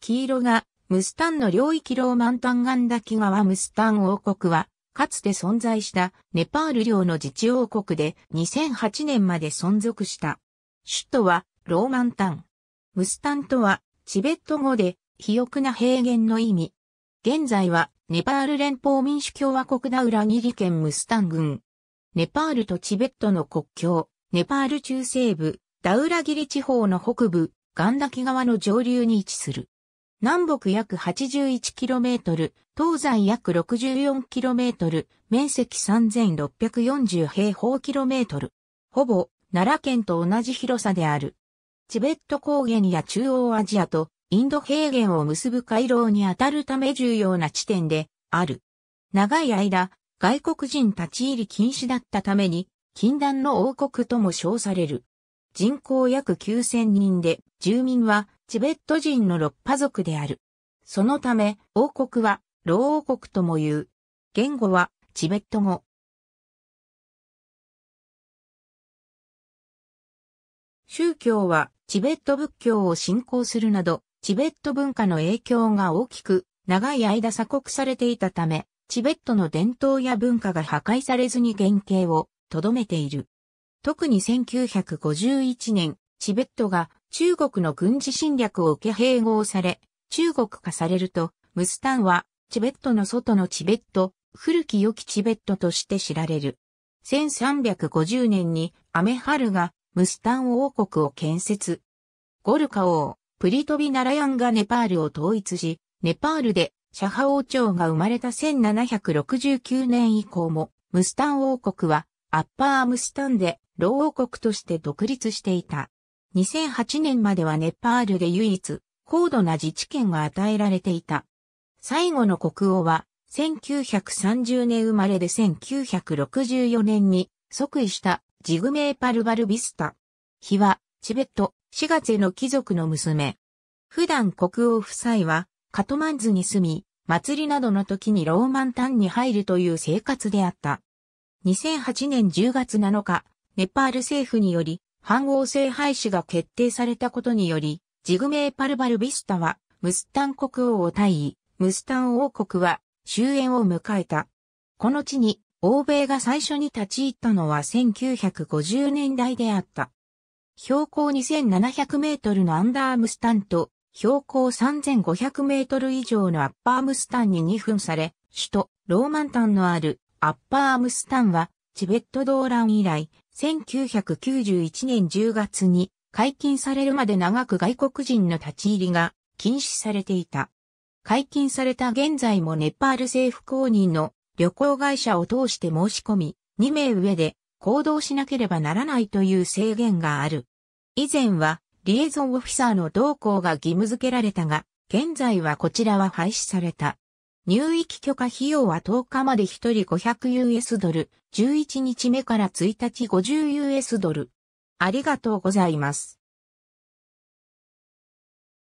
黄色がムスタンの領域ローマンタンガンダキ川ムスタン王国は、かつて存在したネパール領の自治王国で2008年まで存続した。首都はローマンタン。ムスタンとはチベット語で肥沃な平原の意味。現在はネパール連邦民主共和国ダウラギリ県ムスタン郡。ネパールとチベットの国境、ネパール中西部、ダウラギリ地方の北部、ガンダキ川の上流に位置する。南北約 81km、東西約 64km、面積3640平方キロメートル。ほぼ、奈良県と同じ広さである。チベット高原や中央アジアとインド平原を結ぶ回廊にあたるため重要な地点である。長い間、外国人立ち入り禁止だったために、禁断の王国とも称される。人口約9000人で、住民はチベット人の六派族である。そのため、王国は、老王国とも言う。言語は、チベット語。宗教は、チベット仏教を信仰するなど、チベット文化の影響が大きく、長い間鎖国されていたため、チベットの伝統や文化が破壊されずに原型を留めている。特に1951年、チベットが中国の軍事侵略を受け併合され、中国化されると、ムスタンは、チベットの外のチベット、古き良きチベットとして知られる。1350年にアメハルがムスタン王国を建設。ゴルカ王、プリトビナラヤンがネパールを統一し、ネパールでシャハ王朝が生まれた1769年以降も、ムスタン王国はアッパームスタンで老王国として独立していた。2008年まではネパールで唯一、高度な自治権が与えられていた。最後の国王は、1930年生まれで1964年に即位したジグメーパルバルビスタ。日は、チベット、4月への貴族の娘。普段国王夫妻は、カトマンズに住み、祭りなどの時にローマンタンに入るという生活であった。2008年10月7日、ネパール政府により、反王制廃止が決定されたことにより、ジグメーパルバルビスタは、ムスタン国王を退位、ムスタン王国は終焉を迎えた。この地に、欧米が最初に立ち入ったのは1950年代であった。標高2700メートルのアンダームスタンと、標高3500メートル以上のアッパームスタンに2分され、首都ローマンタンのあるアッパームスタンは、チベット動乱以来、1991年10月に解禁されるまで長く外国人の立ち入りが禁止されていた。解禁された現在もネパール政府公認の旅行会社を通して申し込み、2名上で行動しなければならないという制限がある。以前はリエゾンオフィサーの同行が義務付けられたが、現在はこちらは廃止された。入域許可費用は10日まで1人 500US ドル、11日目から1日 50US ドル。ありがとうございます。